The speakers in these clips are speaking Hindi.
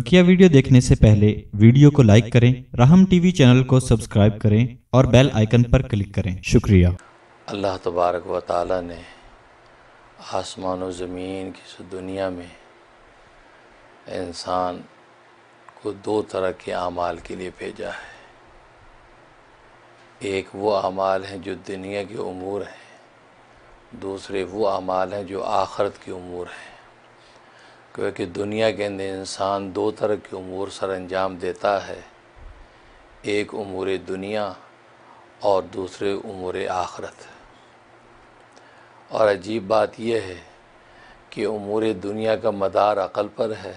बकिया वीडियो देखने से पहले वीडियो को लाइक करें राहम टीवी चैनल को सब्सक्राइब करें और बेल आइकन पर क्लिक करें शुक्रिया अल्लाह तबारक व ताली ने आसमान और ज़मीन की दुनिया में इंसान को दो तरह के अमाल के लिए भेजा है एक वो अमाल हैं जो दुनिया के अमूर हैं दूसरे वो अमाल हैं जो आखरत के अमूर हैं क्योंकि दुनिया के अंदर इंसान दो तरह के उमूर सर अंजाम देता है एक उमूर दुनिया और दूसरे उमूर आखरत और अजीब बात यह है कि उमूर दुनिया का मदार अक़ल पर है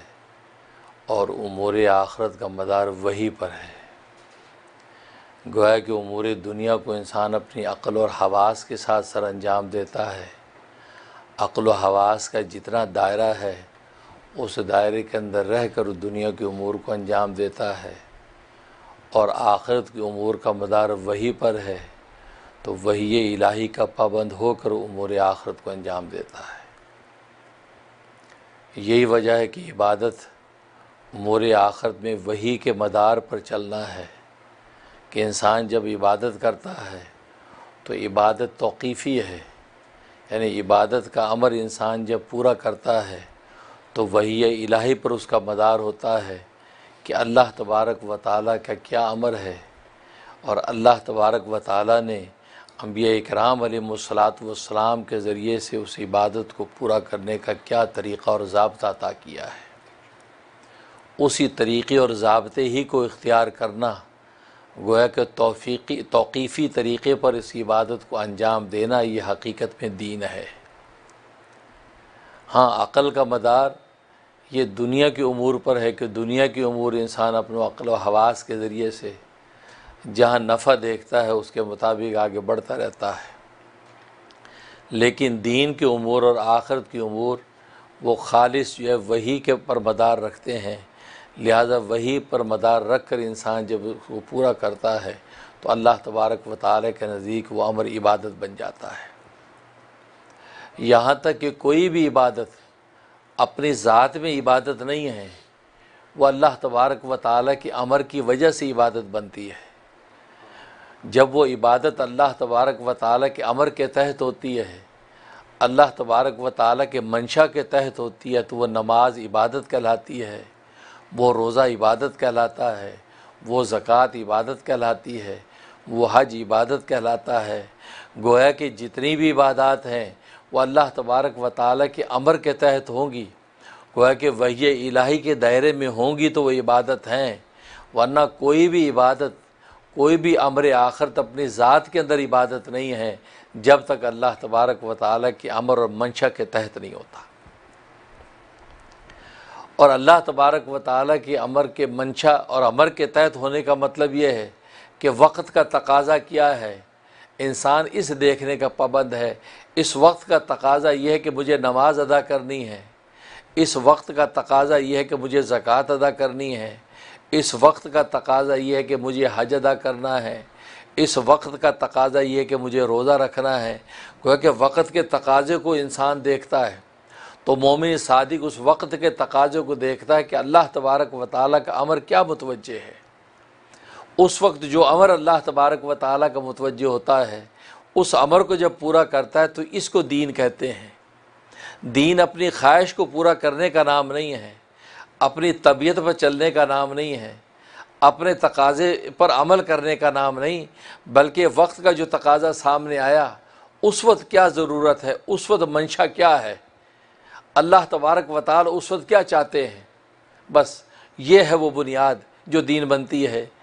और उमूर आखरत का मदार वही पर है गोया कि उमूर दुनिया को इंसान अपनी अक़ल और हवास के साथ सर अंजाम देता है अक़ल हवास का जितना दायरा है उस दायरे के अंदर रह कर दुनिया के अमूर को अंजाम देता है और आखिरत के उमूर का मदार वही पर है तो वही इलाही का पाबंद होकर उमूर आखरत को अंजाम देता है यही वजह है कि इबादत उमूर आखरत में वही के मदार पर चलना है कि इंसान जब इबादत करता है तो इबादत तौकीफ़ी है यानी इबादत का अमर इंसान जब पूरा करता है तो वही इलाही पर उसका मदार होता है कि अल्लाह तबारक व ताली का क्या अमर है और अल्लाह तबारक व ताली ने अम्बिया इकराम अलमसलात वसलाम के ज़रिए से उस इबादत को पूरा करने का क्या तरीक़ा और जबता अता किया है उसी तरीक़े और जबते ही को इख्तियार करना गोया के तोफ़ी तो़ीफ़ी तरीक़े पर इस इबादत को अंजाम देना ये हकीकत में दीन है हाँ अक़ल का मदार ये दुनिया के अमूर पर है कि दुनिया के अमूर इंसान अपने अक्ल व हवास के ज़रिए से जहाँ नफ़ा देखता है उसके मुताबिक आगे बढ़ता रहता है लेकिन दीन के अमूर और आखरत के अमूर वो खालिश जो है वही के पर मदार रखते हैं लिहाजा वही पर मदार रख कर इंसान जब उसको पूरा करता है तो अल्लाह तबारक व ताल के नज़दीक वो अमर इबादत बन जाता है यहाँ तक कि कोई भी इबादत अपनी ज़ात में इबादत नहीं है वह अल्लाह तबारक व ताली के अमर की वजह से इबादत बनती है जब वो इबादत अल्लाह तबारक व ताली के अमर के तहत होती है अल्लाह तबारक व ताली के मंशा के तहत होती है तो वह नमाज इबादत कहलाती है वो रोज़ा इबादत कहलाता है वो ज़क़़त इबादत कहलाती है वो हज इबादत कहलाता है गोया कि जितनी भी इबादत हैं वो अल्लाह तबारक व ताली के अमर के तहत होंगी गोया कि वही इलाही के दायरे में होंगी तो वह इबादत हैं वरना कोई भी इबादत कोई भी अमर आखरत तो अपनी ज़ात के अंदर इबादत नहीं है जब तक अल्लाह तबारक व ताली के अमर और मंशा के तहत नहीं होता और अल्लाह तबारक व ताली के अमर के मंशा और अमर के तहत होने का मतलब यह है कि वक्त का तकाजा क्या है इंसान इस देखने का पाबंद है इस वक्त का तकाजा यह है कि मुझे नमाज अदा करनी है इस वक्त का तकाजा यह है कि मुझे ज़क़़त अदा करनी है इस वक्त का तकाजा यह है कि मुझे हज अदा करना है इस वक्त का तकाजा यह है कि मुझे रोज़ा रखना है क्योंकि वक्त के तकाजे को इंसान देखता है तो मोमिन सादिक उस वक्त के तकाजे को देखता है कि अल्लाह तबारक व ताली का अमर क्या मुतवजह है उस वक्त जो अमर अल्लाह तबारक व ताली का मतवजह होता है उस अमर को जब पूरा करता है तो इसको दीन कहते हैं दीन अपनी ख्वाहिश को पूरा करने का नाम नहीं है अपनी तबीयत पर चलने का नाम नहीं है अपने तकाजे पर अमल करने का नाम नहीं बल्कि वक्त का जो तकाजा सामने आया उस वक्त क्या ज़रूरत है उस वक्त मंशा क्या है अल्लाह तबारक व ताल उस वक्त क्या चाहते हैं बस ये है वो बुनियाद जो दीन बनती है